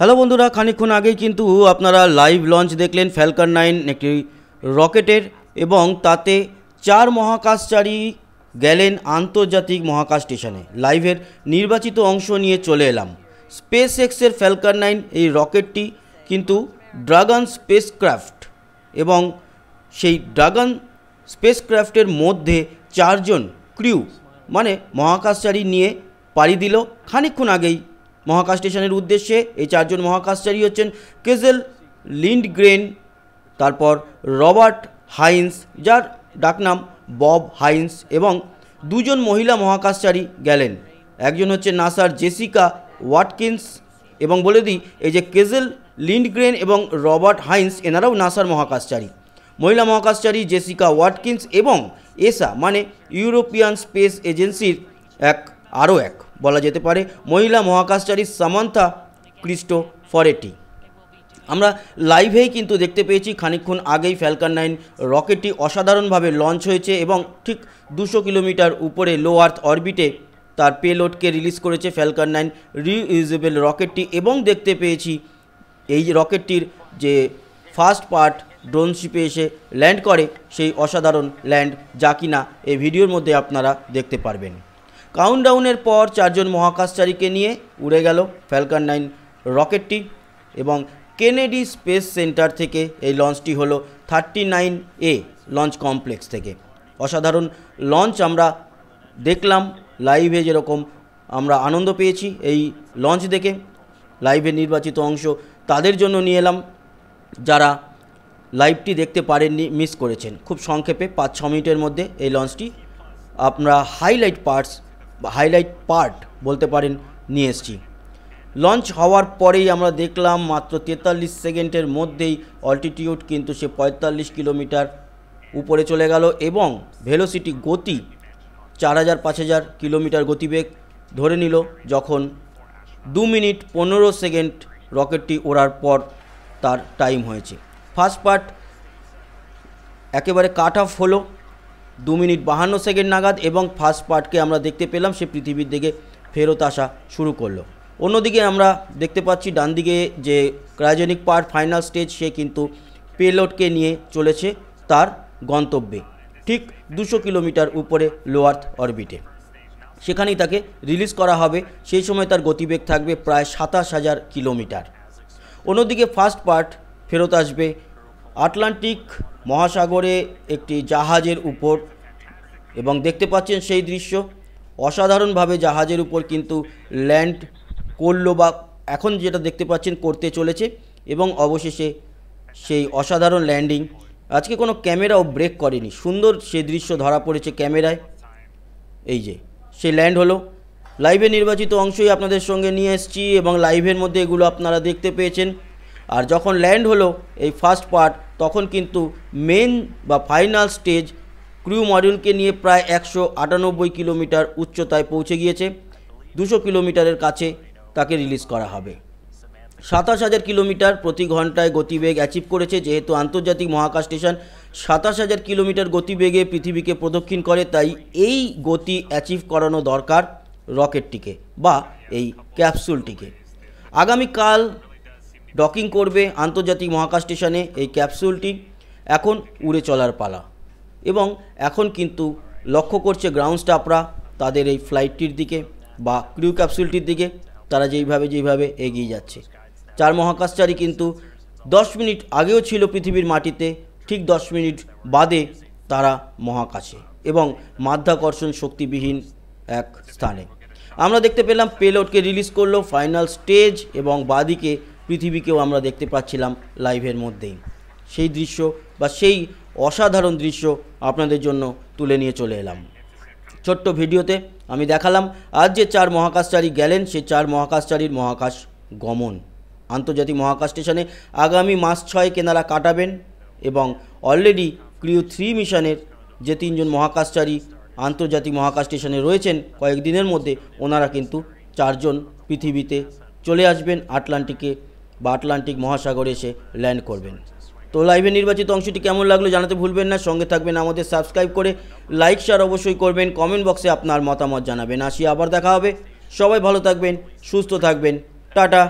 hello বন্ধুরা খানিক্ষণ আগেই কিন্তু আপনারা লাইভ লঞ্চ দেখলেন ফ্যালকার নাইন একটি রকেটের এবং তাতে চার মহাকাশচারী গেলেন আন্তর্জাতিক মহাকাশ স্টেশনে লাইভের নির্বাচিত অংশ নিয়ে চলে এলাম স্পেস এক্সের ফ্যালকার নাইন এই রকেটটি কিন্তু ড্রাগন স্পেসক্রাফট এবং সেই ড্রাগন স্পেসক্রাফটের মধ্যে চারজন ক্রিউ মানে মহাকাশচারী নিয়ে পাড়ি দিল খানিক্ষণ আগেই মহাকাশ স্টেশনের উদ্দেশ্যে এই চারজন মহাকাশচারী হচ্ছেন কেজেল লিন্ডগ্রেন তারপর রবার্ট হাইন্স যার ডাকনাম বব হাইন্স এবং দুজন মহিলা মহাকাশচারী গেলেন একজন হচ্ছে নাসার জেসিকা ওয়াটকিন্স এবং বলে দিই এই যে কেজেল লিন্ডগ্রেন এবং রবার্ট হাইন্স এনারাও নাসার মহাকাশচারী মহিলা মহাকাশচারী জেসিকা ওয়াটকিন্স এবং এসা মানে ইউরোপিয়ান স্পেস এজেন্সির এক আরও এক বলা যেতে পারে মহিলা মহাকাশচারী সামান্থা ক্রিস্টো ফরেটি আমরা লাইভেই কিন্তু দেখতে পেয়েছি খানিক্ষণ আগেই ফ্যালকান নাইন রকেটটি অসাধারণভাবে লঞ্চ হয়েছে এবং ঠিক দুশো কিলোমিটার উপরে লো আর্থ অরবিটে তার পেলোডকে রিলিজ করেছে ফ্যালকান নাইন রিইউজেবল রকেটটি এবং দেখতে পেয়েছি এই রকেটটির যে ফার্স্ট পার্ট ড্রোন শিপে এসে ল্যান্ড করে সেই অসাধারণ ল্যান্ড যা কিনা এই ভিডিওর মধ্যে আপনারা দেখতে পারবেন কাউন্টডাউনের পর চারজন মহাকাশচারীকে নিয়ে উড়ে গেল ফ্যালকান নাইন রকেটটি এবং কেনেডি স্পেস সেন্টার থেকে এই লঞ্চটি হল thirty nine A launch complex থেকে অসাধারণ লঞ্চ আমরা দেখলাম লাইভে যেরকম আমরা আনন্দ পেয়েছি এই লঞ্চ দেখে লাইভে নির্বাচিত অংশ তাদের জন্য নিয়ে এলাম যারা লাইভটি দেখতে পারেননি মিস করেছেন খুব সংক্ষেপে পাঁচ ছ মিনিটের মধ্যে এই লঞ্চটি আপনারা হাইলাইট পার্টস হাইলাইট পার্ট বলতে পারেন নিয়ে এসছি লঞ্চ হওয়ার পরেই আমরা দেখলাম মাত্র তেতাল্লিশ সেকেন্ডের মধ্যেই অল্টিটিউড কিন্তু সে পঁয়তাল্লিশ কিলোমিটার উপরে চলে গেল এবং ভেলোসিটি গতি চার হাজার পাঁচ হাজার কিলোমিটার গতিবেগ ধরে নিল যখন দু মিনিট পনেরো সেকেন্ড রকেটটি ওড়ার পর তার টাইম হয়েছে ফার্স্ট পার্ট একেবারে কাট অফ হলো দু মিনিট বাহান্ন সেকেন্ড নাগাদ এবং ফার্স্ট পার্টকে আমরা দেখতে পেলাম সে পৃথিবীর দিকে ফেরত আসা শুরু করলো অন্যদিকে আমরা দেখতে পাচ্ছি ডান দিকে যে ক্রায়োজেনিক পার্ট ফাইনাল স্টেজ সে কিন্তু পেলোডকে নিয়ে চলেছে তার গন্তব্যে ঠিক দুশো কিলোমিটার উপরে লোয়ার্থ অরবিটে সেখানেই তাকে রিলিজ করা হবে সেই সময় তার গতিবেগ থাকবে প্রায় সাতাশ হাজার কিলোমিটার অন্যদিকে ফার্স্ট পার্ট ফেরত আসবে আটলান্টিক মহাসাগরে একটি জাহাজের উপর এবং দেখতে পাচ্ছেন সেই দৃশ্য অসাধারণভাবে জাহাজের উপর কিন্তু ল্যান্ড করলো বা এখন যেটা দেখতে পাচ্ছেন করতে চলেছে এবং অবশেষে সেই অসাধারণ ল্যান্ডিং আজকে কোনো ক্যামেরাও ব্রেক করেনি সুন্দর সে দৃশ্য ধরা পড়েছে ক্যামেরায় এই যে সে ল্যান্ড হলো লাইভে নির্বাচিত অংশই আপনাদের সঙ্গে নিয়ে এসছি এবং লাইভের মধ্যে এগুলো আপনারা দেখতে পেয়েছেন আর যখন ল্যান্ড হলো এই ফার্স্ট পার্ট তখন কিন্তু মেন বা ফাইনাল স্টেজ ক্রু মডিউলকে নিয়ে প্রায় একশো আটানব্বই কিলোমিটার উচ্চতায় পৌঁছে গিয়েছে দুশো কিলোমিটারের কাছে তাকে রিলিজ করা হবে সাতাশ হাজার কিলোমিটার প্রতি ঘন্টায় গতিবেগ অ্যাচিভ করেছে যেহেতু আন্তর্জাতিক মহাকাশ স্টেশন সাতাশ হাজার কিলোমিটার গতিবেগে পৃথিবীকে প্রদক্ষিণ করে তাই এই গতি অ্যাচিভ করানো দরকার রকেটটিকে বা এই ক্যাপসুলটিকে আগামীকাল ডকিং করবে আন্তর্জাতিক মহাকাশ স্টেশনে এই ক্যাপসুলটি এখন উড়ে চলার পালা এবং এখন কিন্তু লক্ষ্য করছে গ্রাউন্ড স্টাফরা তাদের এই ফ্লাইটটির দিকে বা ক্রিউ ক্যাপসুলটির দিকে তারা যেইভাবে যেইভাবে এগিয়ে যাচ্ছে চার মহাকাশচারী কিন্তু দশ মিনিট আগেও ছিল পৃথিবীর মাটিতে ঠিক দশ মিনিট বাদে তারা মহাকাশে এবং মাধ্যাকর্ষণ শক্তিবিহীন এক স্থানে আমরা দেখতে পেলাম পেলোডকে রিলিজ করলো ফাইনাল স্টেজ এবং বাদিকে পৃথিবীকেও আমরা দেখতে পাচ্ছিলাম লাইভের মধ্যেই সেই দৃশ্য বা সেই অসাধারণ দৃশ্য আপনাদের জন্য তুলে নিয়ে চলে এলাম ছোট্ট ভিডিওতে আমি দেখালাম আজ যে চার মহাকাশচারী গেলেন সেই চার মহাকাশচারীর মহাকাশ গমন আন্তর্জাতিক মহাকাশ স্টেশনে আগামী মাস ছয় কেনারা কাটাবেন এবং অলরেডি ক্রিউ থ্রি মিশনের যে তিনজন মহাকাশচারী আন্তর্জাতিক মহাকাশ স্টেশনে রয়েছেন কয়েকদিনের মধ্যে ওনারা কিন্তু চারজন পৃথিবীতে চলে আসবেন আটলান্টিকে বা আটলান্টিক মহাসাগরে এসে ল্যান্ড করবেন তো লাইভে নির্বাচিত অংশটি কেমন লাগলো জানাতে ভুলবেন না সঙ্গে থাকবেন আমাদের সাবস্ক্রাইব করে লাইক শেয়ার অবশ্যই করবেন কমেন্ট বক্সে আপনার মতামত জানাবেন আসি আবার দেখা হবে সবাই ভালো থাকবেন সুস্থ থাকবেন টাটা